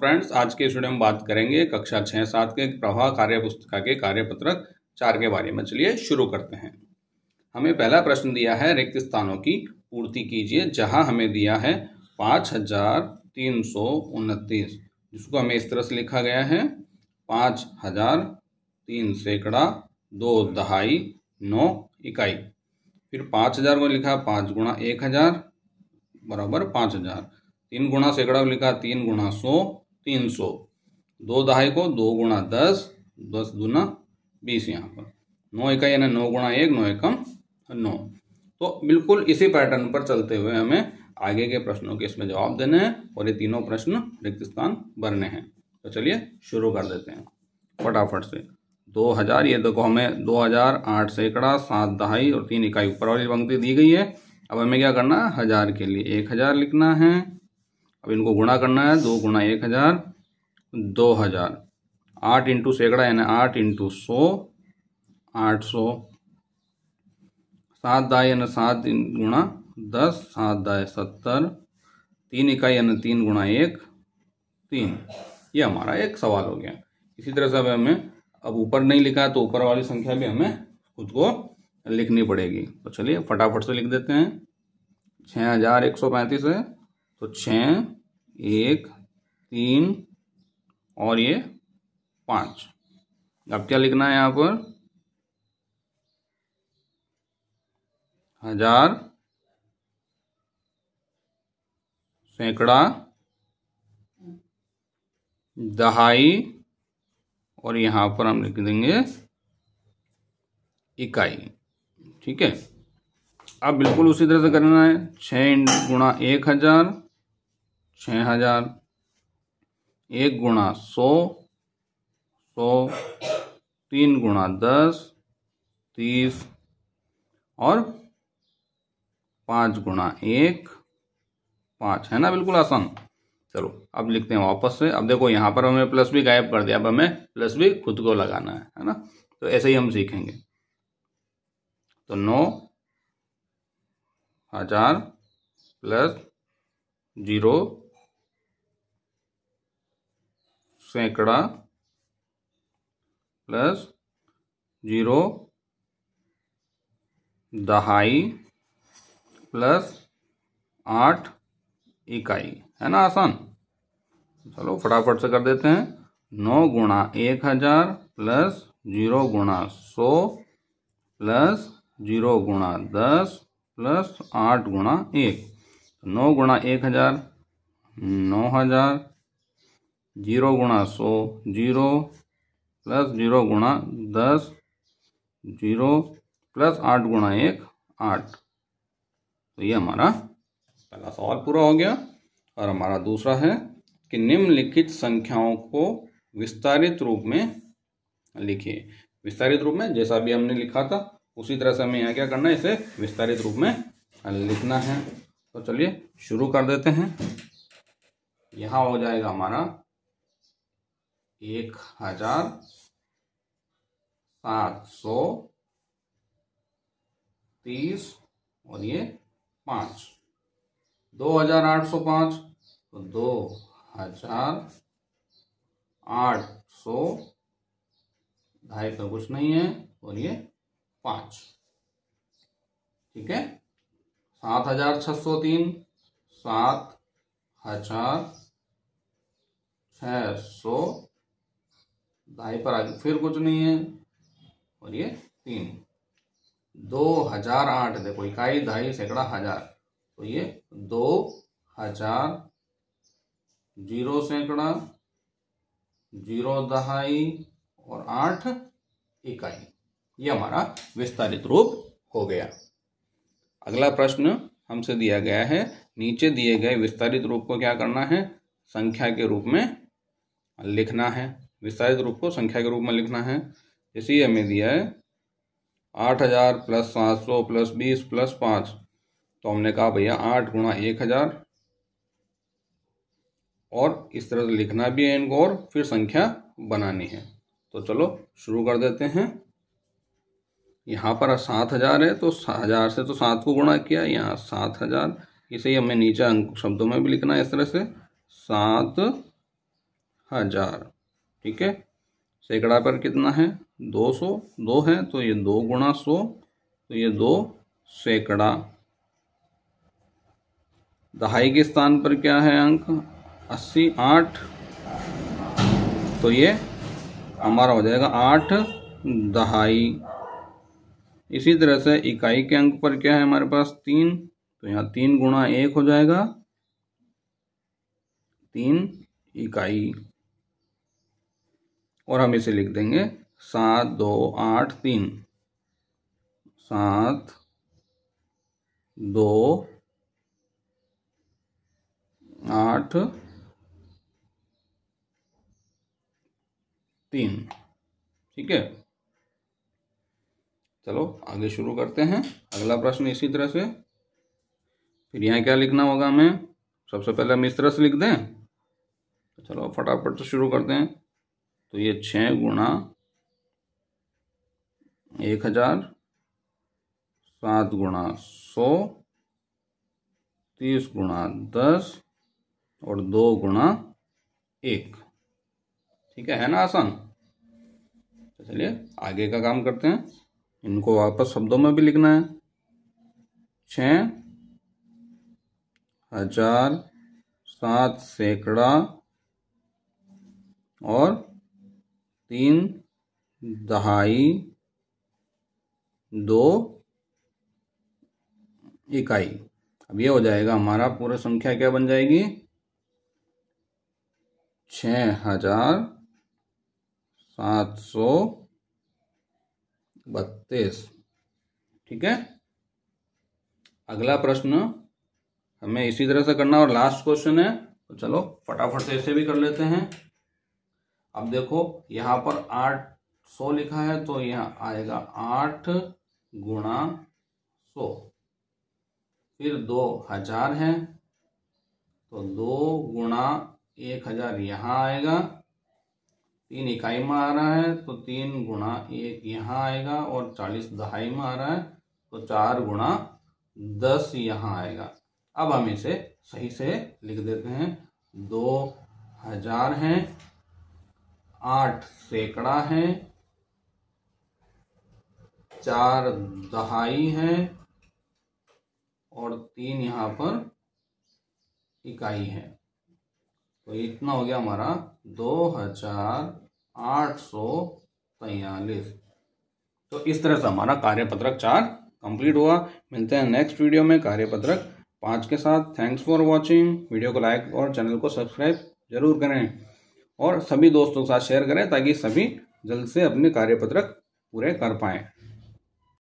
friends आज के studio में बात करेंगे कक्षा छः सात के प्रवाह कार्य पुस्तिका के कार्यपत्रक चार के बारे में चलिए शुरू करते हैं हमें पहला प्रश्न दिया है रिक्त स्थानों की पूर्ति कीजिए जहां हमें दिया है पाँच हजार तीन सौ उनतीस जिसको हमें इस तरह से लिखा गया है पाँच हजार तीन सैकड़ा दो दहाई नौ इकाई फिर पाँच हजार को लिखा पाँच गुणा एक हजार बराबर पाँच हजार तीन गुणा सैकड़ा को लिखा तीन गुणा सौ तीन सौ दो दहाई को दो गुणा दस दस दूना बीस यहाँ पर नौ इकाई यानी नौ गुणा एक नौ एकम नौ तो बिल्कुल इसी पैटर्न पर चलते हुए हमें आगे के प्रश्नों के इसमें जवाब देने हैं और ये तीनों प्रश्न रिक्त स्थान भरने हैं तो चलिए शुरू कर देते हैं फटाफट से दो हजार ये देखो हमें दो हजार आठ सैकड़ा सात दहाई और तीन इकाई ऊपर वाली पंक्ति दी गई है अब हमें क्या करना है हजार के लिए एक हजार लिखना है अब इनको गुणा करना है दो गुणा एक हज़ार दो हज़ार आठ इंटू सैकड़ा यानी आठ इंटू सौ आठ सौ सात दाए यानी सात गुणा दस सात दाए सत्तर तीन इकाई यानी तीन गुणा एक तीन ये हमारा एक सवाल हो गया इसी तरह से अब हमें अब ऊपर नहीं लिखा है तो ऊपर वाली संख्या भी हमें खुद को लिखनी पड़ेगी तो चलिए फटाफट से लिख देते हैं छः हज़ार एक सौ पैंतीस है तो छ एक तीन और ये पांच अब क्या लिखना है यहां पर हजार सैकड़ा दहाई और यहां पर हम लिख देंगे इकाई ठीक है अब बिल्कुल उसी तरह से करना है छ गुणा एक हजार छः हजार एक गुणा सौ सौ तीन गुणा दस तीस और पाँच गुणा एक पाँच है ना बिल्कुल आसान चलो अब लिखते हैं वापस से अब देखो यहाँ पर हमें प्लस भी गायब कर दिया अब हमें प्लस भी खुद को लगाना है है ना तो ऐसे ही हम सीखेंगे तो नौ हजार प्लस जीरो सैकड़ा प्लस जीरो दहाई प्लस आठ इकाई है ना आसान चलो फटाफट से कर देते हैं नौ गुणा एक हजार प्लस जीरो गुणा सौ प्लस जीरो गुणा दस प्लस आठ गुणा एक नौ गुणा एक हजार नौ हजार जीरो गुणा सौ जीरो प्लस जीरो गुणा दस जीरो प्लस आठ गुणा एक आठ तो ये हमारा पहला सवाल पूरा हो गया और हमारा दूसरा है कि निम्नलिखित संख्याओं को विस्तारित रूप में लिखिए विस्तारित रूप में जैसा भी हमने लिखा था उसी तरह से हमें यहाँ क्या करना है इसे विस्तारित रूप में लिखना है तो चलिए शुरू कर देते हैं यहाँ हो जाएगा हमारा एक हजार सात सौ तीस और ये पांच दो हजार आठ सौ पांच तो दो हजार आठ सौ ढाई का तो कुछ नहीं है और ये पांच ठीक है सात हजार छह सौ तीन सात हजार छह सौ ढाई पर आगे फिर कुछ नहीं है और ये तीन दो हजार आठ देखो इकाई ढाई सैकड़ा हजार तो ये दो हजार जीरो सैकड़ा जीरो दहाई और आठ इकाई ये हमारा विस्तारित रूप हो गया अगला प्रश्न हमसे दिया गया है नीचे दिए गए विस्तारित रूप को क्या करना है संख्या के रूप में लिखना है विस्तारित रूप को संख्या के रूप में लिखना है जैसे हमें दिया है आठ हज़ार प्लस सात सौ प्लस बीस प्लस पाँच तो हमने कहा भैया आठ गुणा एक हज़ार और इस तरह से लिखना भी है इनको और फिर संख्या बनानी है तो चलो शुरू कर देते हैं यहाँ पर सात हज़ार है तो हज़ार से तो सात को गुणा किया यहाँ सात हज़ार इसे ही हमें नीचे अंक शब्दों में भी लिखना है इस तरह से सात हज़ार ठीक है सैकड़ा पर कितना है दो सौ दो है तो ये दो गुणा सो तो ये दो सैकड़ा दहाई के स्थान पर क्या है अंक अस्सी आठ तो ये हमारा हो जाएगा आठ दहाई इसी तरह से इकाई के अंक पर क्या है हमारे पास तीन तो यहाँ तीन गुणा एक हो जाएगा तीन इकाई और हम इसे लिख देंगे सात दो आठ तीन सात दो आठ तीन ठीक है चलो आगे शुरू करते हैं अगला प्रश्न इसी तरह से फिर यहाँ क्या लिखना होगा हमें सबसे पहले हम इस तरह से लिख दें चलो फटाफट से शुरू करते हैं तो ये छ गुणा एक हजार सात गुणा सौ तीस गुणा दस और दो गुणा एक ठीक है है ना आसान तो चलिए आगे का काम करते हैं इनको वापस शब्दों में भी लिखना है छ हजार सात सैकड़ा और तीन दहाई दो इकाई अब ये हो जाएगा हमारा पूरा संख्या क्या बन जाएगी छ हजार सात सौ बत्तीस ठीक है अगला प्रश्न हमें इसी तरह से करना और लास्ट क्वेश्चन है तो चलो फटाफट से इसे भी कर लेते हैं अब देखो यहाँ पर आठ सौ लिखा है तो यहां आएगा आठ गुणा सौ फिर दो हजार है तो दो गुणा एक हजार यहां आएगा तीन इकाई में आ रहा है तो तीन गुणा एक यहां आएगा और चालीस दहाई में आ रहा है तो चार गुणा दस यहां आएगा अब हम इसे सही से लिख देते हैं दो हजार है आठ सैकड़ा है चार दहाई है और तीन यहां पर इकाई है तो इतना हो गया हमारा दो हजार आठ सौ तैयलीस तो इस तरह से हमारा कार्यपत्रक चार कंप्लीट हुआ मिलते हैं नेक्स्ट वीडियो में कार्यपत्रक पांच के साथ थैंक्स फॉर वॉचिंग वीडियो को लाइक और चैनल को सब्सक्राइब जरूर करें और सभी दोस्तों के साथ शेयर करें ताकि सभी जल्द से अपने कार्यपत्रक पूरे कर पाएँ